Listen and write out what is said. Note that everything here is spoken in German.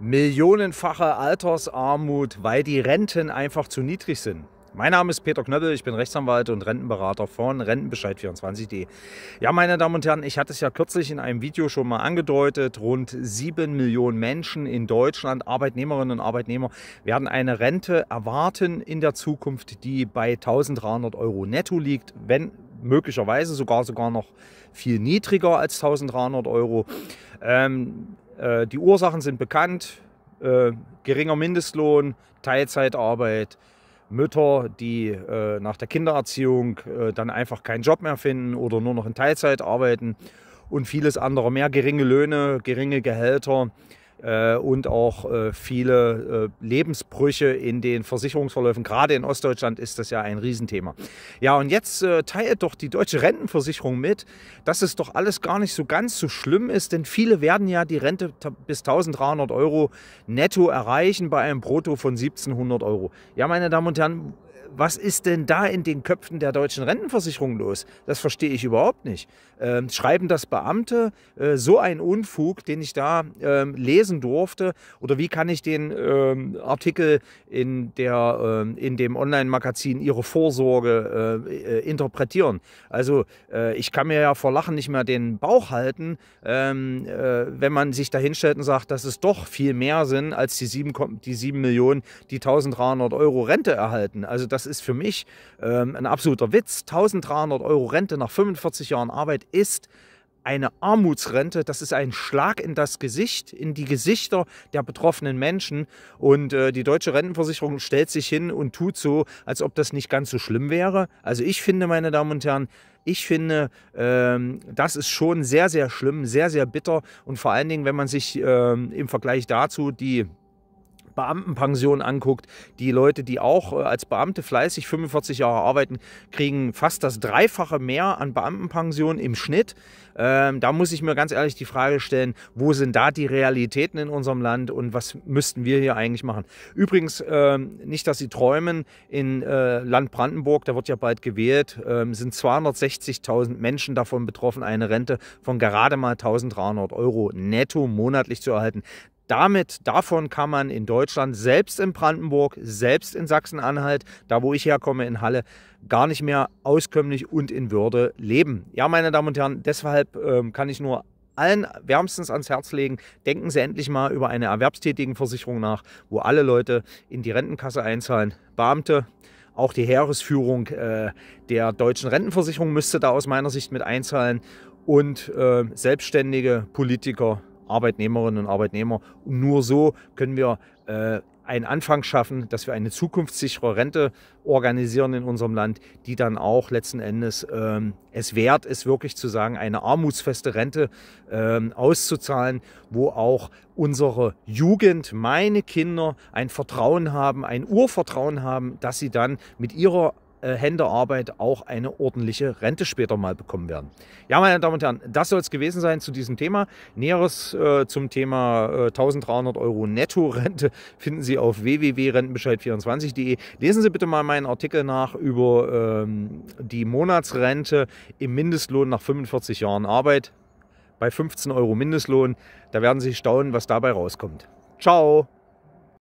millionenfache Altersarmut, weil die Renten einfach zu niedrig sind. Mein Name ist Peter Knöppel, ich bin Rechtsanwalt und Rentenberater von Rentenbescheid24.de. Ja, meine Damen und Herren, ich hatte es ja kürzlich in einem Video schon mal angedeutet. Rund sieben Millionen Menschen in Deutschland, Arbeitnehmerinnen und Arbeitnehmer, werden eine Rente erwarten in der Zukunft, die bei 1300 Euro netto liegt, wenn möglicherweise sogar sogar noch viel niedriger als 1300 Euro. Ähm, äh, die Ursachen sind bekannt. Äh, geringer Mindestlohn, Teilzeitarbeit, Mütter, die äh, nach der Kindererziehung äh, dann einfach keinen Job mehr finden oder nur noch in Teilzeit arbeiten und vieles andere mehr. Geringe Löhne, geringe Gehälter, äh, und auch äh, viele äh, Lebensbrüche in den Versicherungsverläufen. Gerade in Ostdeutschland ist das ja ein Riesenthema. Ja, und jetzt teilt doch die deutsche Rentenversicherung mit, dass es doch alles gar nicht so ganz so schlimm ist, denn viele werden ja die Rente bis 1300 Euro netto erreichen bei einem Brutto von 1700 Euro. Ja, meine Damen und Herren, was ist denn da in den Köpfen der deutschen Rentenversicherung los? Das verstehe ich überhaupt nicht. Ähm, schreiben das Beamte äh, so ein Unfug, den ich da ähm, lesen durfte? Oder wie kann ich den ähm, Artikel in, der, ähm, in dem Online-Magazin Ihre Vorsorge äh, äh, interpretieren? Also äh, ich kann mir ja vor Lachen nicht mehr den Bauch halten, ähm, äh, wenn man sich dahinstellt und sagt, dass es doch viel mehr sind als die 7, die Millionen, die 1300 Euro Rente erhalten. Also das das ist für mich ähm, ein absoluter Witz. 1300 Euro Rente nach 45 Jahren Arbeit ist eine Armutsrente, das ist ein Schlag in das Gesicht, in die Gesichter der betroffenen Menschen. Und äh, die deutsche Rentenversicherung stellt sich hin und tut so, als ob das nicht ganz so schlimm wäre. Also ich finde, meine Damen und Herren, ich finde, ähm, das ist schon sehr, sehr schlimm, sehr, sehr bitter. Und vor allen Dingen, wenn man sich ähm, im Vergleich dazu die Beamtenpension anguckt, die Leute, die auch äh, als Beamte fleißig 45 Jahre arbeiten, kriegen fast das Dreifache mehr an Beamtenpension im Schnitt. Ähm, da muss ich mir ganz ehrlich die Frage stellen, wo sind da die Realitäten in unserem Land und was müssten wir hier eigentlich machen? Übrigens, ähm, nicht, dass Sie träumen, in äh, Land Brandenburg, da wird ja bald gewählt, ähm, sind 260.000 Menschen davon betroffen, eine Rente von gerade mal 1.300 Euro netto monatlich zu erhalten. Damit, davon kann man in Deutschland, selbst in Brandenburg, selbst in Sachsen-Anhalt, da wo ich herkomme, in Halle, gar nicht mehr auskömmlich und in Würde leben. Ja, meine Damen und Herren, deshalb ähm, kann ich nur allen wärmstens ans Herz legen, denken Sie endlich mal über eine Erwerbstätigenversicherung nach, wo alle Leute in die Rentenkasse einzahlen. Beamte, auch die Heeresführung äh, der deutschen Rentenversicherung müsste da aus meiner Sicht mit einzahlen und äh, selbstständige Politiker Arbeitnehmerinnen und Arbeitnehmer. Und nur so können wir äh, einen Anfang schaffen, dass wir eine zukunftssichere Rente organisieren in unserem Land, die dann auch letzten Endes ähm, es wert ist, wirklich zu sagen, eine armutsfeste Rente ähm, auszuzahlen, wo auch unsere Jugend, meine Kinder ein Vertrauen haben, ein Urvertrauen haben, dass sie dann mit ihrer äh, Händearbeit auch eine ordentliche Rente später mal bekommen werden. Ja, meine Damen und Herren, das soll es gewesen sein zu diesem Thema. Näheres äh, zum Thema äh, 1300 Euro Netto-Rente finden Sie auf www.rentenbescheid24.de. Lesen Sie bitte mal meinen Artikel nach über ähm, die Monatsrente im Mindestlohn nach 45 Jahren Arbeit bei 15 Euro Mindestlohn. Da werden Sie staunen, was dabei rauskommt. Ciao!